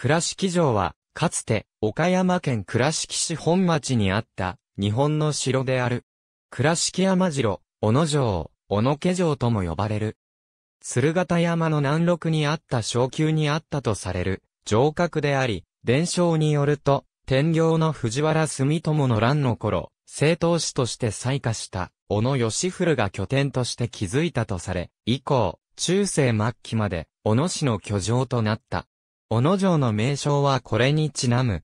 倉敷城は、かつて、岡山県倉敷市本町にあった、日本の城である。倉敷山城、小野城、小野家城とも呼ばれる。鶴形山の南麓にあった小丘にあったとされる、城郭であり、伝承によると、天行の藤原住友の乱の頃、政党士として採火した、小野義古が拠点として築いたとされ、以降、中世末期まで、小野市の居城となった。小野城の名称はこれにちなむ。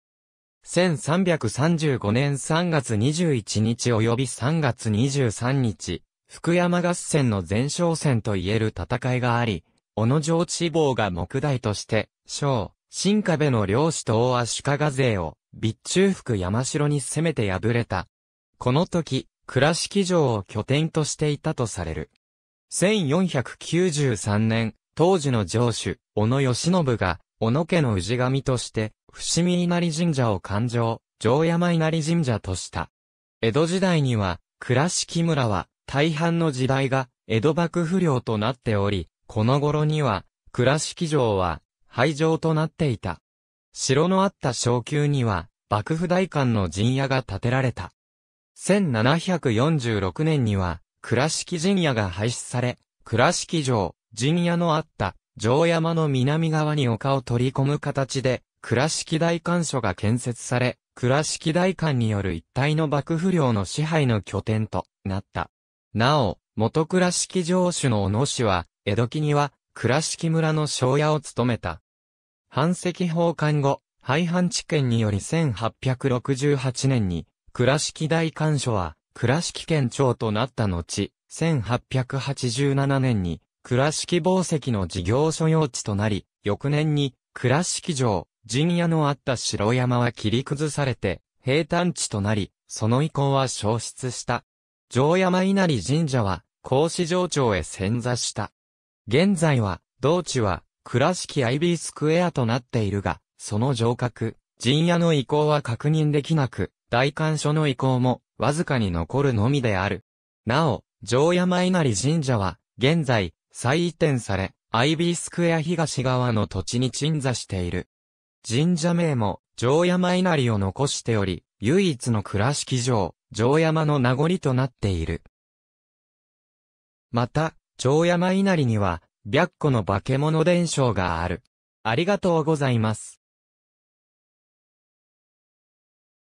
1335年3月21日及び3月23日、福山合戦の前哨戦といえる戦いがあり、小野城地方が木代として、小、新壁の領主と大足利勢を、備中福山城に攻めて敗れた。この時、倉敷城を拠点としていたとされる。1493年、当時の城主、小野義信が、小野家の氏神として、伏見稲荷神社を勘定、城山稲荷神社とした。江戸時代には、倉敷村は、大半の時代が、江戸幕府領となっており、この頃には、倉敷城は、廃城となっていた。城のあった昇級には、幕府大官の陣屋が建てられた。1746年には、倉敷陣屋が廃止され、倉敷城、陣屋のあった城山の南側に丘を取り込む形で、倉敷大官所が建設され、倉敷大官による一体の幕府領の支配の拠点となった。なお、元倉敷城主の小野氏は、江戸期には、倉敷村の庄屋を務めた。藩籍奉還後、廃藩置県により1868年に、倉敷大官所は、倉敷県庁となった後、1887年に、倉敷紡績の事業所用地となり、翌年に、倉敷城、陣屋のあった城山は切り崩されて、平坦地となり、その遺構は消失した。城山稲荷神社は、孔子城町へ遷座した。現在は、同地は、倉敷アイビースクエアとなっているが、その城郭、陣屋の遺構は確認できなく、大官所の遺構も、わずかに残るのみである。なお、城山稲荷神社は、現在、再移転され、アイビースクエア東側の土地に鎮座している。神社名も、城山稲荷を残しており、唯一の倉敷城、城山の名残となっている。また、城山稲荷には、白虎の化け物伝承がある。ありがとうございます。